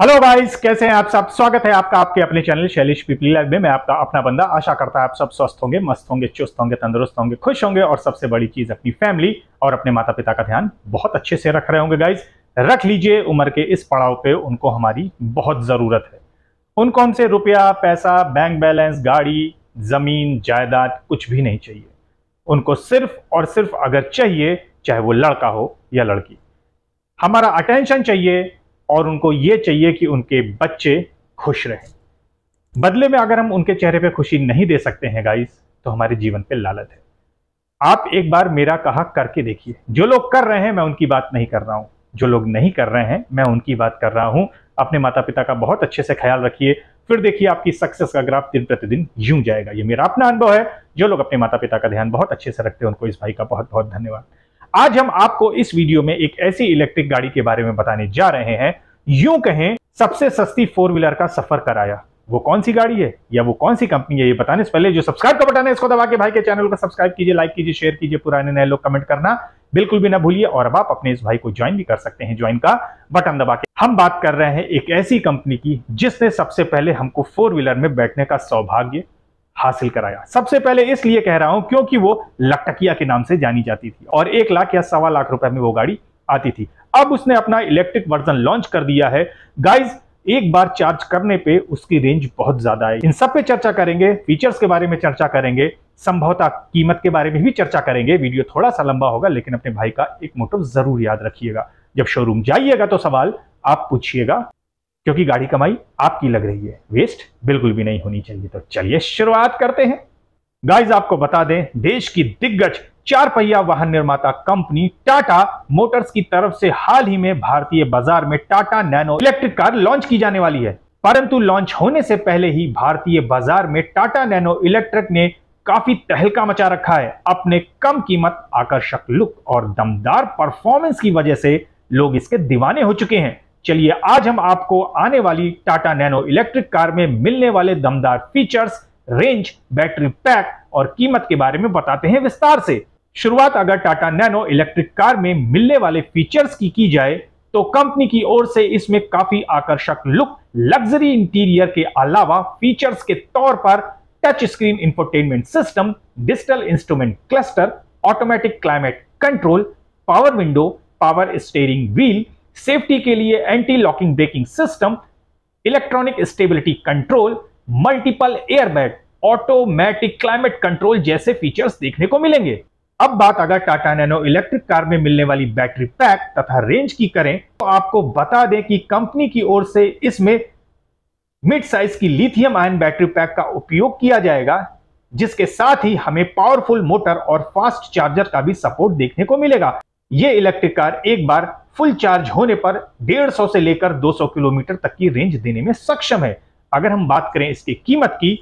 hello guys कैसे हैं आप सब स्वागत है आपका आपके अपने चैनल शैलिश पीपली लाइव में मैं आपका अपना बंदा आशा करता है आप सब स्वस्थ होंगे मस्त होंगे चुस्त होंगे तंदुरुस्त होंगे खुश होंगे और सबसे बड़ी चीज अपनी फैमिली और अपने माता पिता का ध्यान बहुत अच्छे से रख रहे होंगे गाइज रख लीजिए उम्र के इस पड़ाव पे उनको हमारी बहुत ज़रूरत है उन कौन से रुपया पैसा बैंक बैलेंस गाड़ी ज़मीन जायदाद कुछ भी नहीं चाहिए उनको सिर्फ और सिर्फ अगर चाहिए चाहे वो लड़का हो या लड़की हमारा अटेंशन चाहिए और उनको ये चाहिए कि उनके बच्चे खुश रहें बदले में अगर हम उनके चेहरे पे खुशी नहीं दे सकते हैं गाइस तो हमारे जीवन पे लालत है आप एक बार मेरा कहा करके देखिए जो लोग कर रहे हैं मैं उनकी बात नहीं कर रहा हूं जो लोग नहीं कर रहे हैं मैं उनकी बात कर रहा हूं अपने माता पिता का बहुत अच्छे से ख्याल रखिए फिर देखिए आपकी सक्सेस का ग्राफ दिन प्रतिदिन यूं जाएगा ये मेरा अपना अनुभव है जो लोग अपने माता पिता का ध्यान बहुत अच्छे से रखते हैं उनको इस भाई का बहुत बहुत धन्यवाद आज हम आपको इस वीडियो में एक ऐसी इलेक्ट्रिक गाड़ी के बारे में बताने जा रहे हैं यूं कहें सबसे सस्ती फोर व्हीलर का सफर कराया वो कौन सी गाड़ी है या वो कौन सी कंपनी है ये बताने से पहले जो सब्सक्राइब का बटन है इसको दबा के भाई के चैनल को सब्सक्राइब कीजिए लाइक कीजिए शेयर कीजिए पुराने नए लोग कमेंट करना बिल्कुल भी ना भूलिए और अब आप अपने इस भाई को ज्वाइन भी कर सकते हैं ज्वाइन का बटन दबा के हम बात कर रहे हैं एक ऐसी कंपनी की जिसने सबसे पहले हमको फोर व्हीलर में बैठने का सौभाग्य हासिल कराया सबसे पहले इसलिए कह रहा हूं क्योंकि वो लटकिया के नाम से जानी जाती थी और एक लाख या सवा लाख रुपए में वो गाड़ी आती थी अब उसने अपना इलेक्ट्रिक वर्जन लॉन्च कर दिया है गाइज एक बार चार्ज करने पे उसकी रेंज बहुत ज्यादा है इन सब पे चर्चा करेंगे फीचर्स के बारे में चर्चा करेंगे संभवतः कीमत के बारे में भी चर्चा करेंगे वीडियो थोड़ा सा लंबा होगा लेकिन अपने भाई का एक मोटिव जरूर याद रखिएगा जब शोरूम जाइएगा तो सवाल आप पूछिएगा क्योंकि गाड़ी कमाई आपकी लग रही है वेस्ट बिल्कुल भी नहीं होनी चाहिए तो चलिए शुरुआत करते हैं गाइज आपको बता दें देश की दिग्गज चार पहिया वाहन निर्माता कंपनी टाटा मोटर्स की तरफ से हाल ही में भारतीय बाजार में Tata Nano electric car launch की जाने वाली है परंतु लॉन्च होने से पहले ही भारतीय बाजार में टाटा नैनो इलेक्ट्रिक ने काफी तहलका मचा रखा है अपने कम कीमत आकर्षक लुक और दमदार परफॉर्मेंस की वजह से लोग इसके दीवाने हो चुके हैं चलिए आज हम आपको आने वाली टाटा नैनो इलेक्ट्रिक कार में मिलने वाले दमदार फीचर्स रेंज बैटरी पैक और कीमत के बारे में बताते हैं विस्तार से शुरुआत अगर टाटा नैनो इलेक्ट्रिक कार में मिलने वाले फीचर्स की की जाए तो कंपनी की ओर से इसमें काफी आकर्षक लुक लग्जरी इंटीरियर के अलावा फीचर्स के तौर पर touch screen infotainment system digital instrument cluster automatic climate control power window power steering wheel safety के लिए anti locking braking system electronic stability control multiple airbag automatic climate control जैसे features देखने को मिलेंगे अब बात अगर टाटा नैनो इलेक्ट्रिक कार में मिलने वाली बैटरी पैक तथा रेंज की करें तो आपको बता दें कि कंपनी की ओर से इसमें मिड साइज की लिथियम आयन बैटरी पैक का उपयोग किया जाएगा जिसके साथ ही हमें पावरफुल मोटर और फास्ट चार्जर का भी सपोर्ट देखने को मिलेगा ये इलेक्ट्रिक कार एक बार फुल चार्ज होने पर 150 से लेकर 200 किलोमीटर तक की रेंज देने में सक्षम है अगर हम बात करें इसकी कीमत की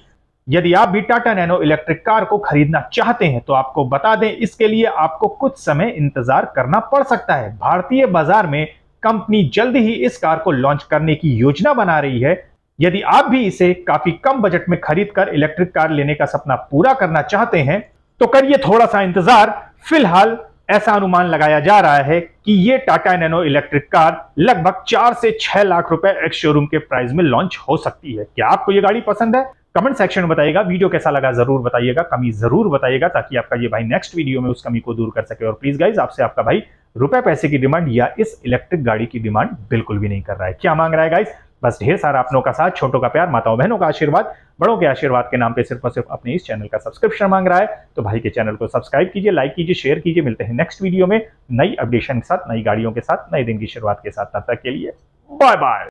यदि आप भी टाटा नैनो इलेक्ट्रिक कार को खरीदना चाहते हैं तो आपको बता दें इसके लिए आपको कुछ समय इंतजार करना पड़ सकता है भारतीय बाजार में कंपनी जल्द ही इस कार को लॉन्च करने की योजना बना रही है यदि आप भी इसे काफी कम बजट में खरीद कर इलेक्ट्रिक कार लेने का सपना पूरा करना चाहते हैं तो करिए थोड़ा सा इंतजार फिलहाल ऐसा अनुमान लगाया जा रहा है कि ये टाटा नैनो इलेक्ट्रिक कार लगभग चार से छह लाख रुपए एक्स शोरूम के प्राइस में लॉन्च हो सकती है क्या आपको ये गाड़ी पसंद है कमेंट सेक्शन में बताइएगा वीडियो कैसा लगा जरूर बताइएगा कमी जरूर बताइएगा ताकि आपका ये भाई नेक्स्ट वीडियो में उस कमी को दूर कर सके और प्लीज गाइज आपसे आपका भाई रुपए पैसे की डिमांड या इस इलेक्ट्रिक गाड़ी की डिमांड बिल्कुल भी नहीं कर रहा है क्या मांग रहा है गाइज बस ढेर सारा अपनों का साथ छोटों का प्यार माताओं बहनों का आशीर्वाद बड़ों के आशीर्वाद के नाम पे सिर्फ और सिर्फ अपने इस चैनल का सब्सक्रिप्शन मांग रहा है तो भाई के चैनल को सब्सक्राइब कीजिए लाइक कीजिए शेयर कीजिए मिलते हैं नेक्स्ट वीडियो में नई अपडेशन के साथ नई गाड़ियों के साथ नए दिन की शुरुआत के साथ तब तक के लिए बाय बाय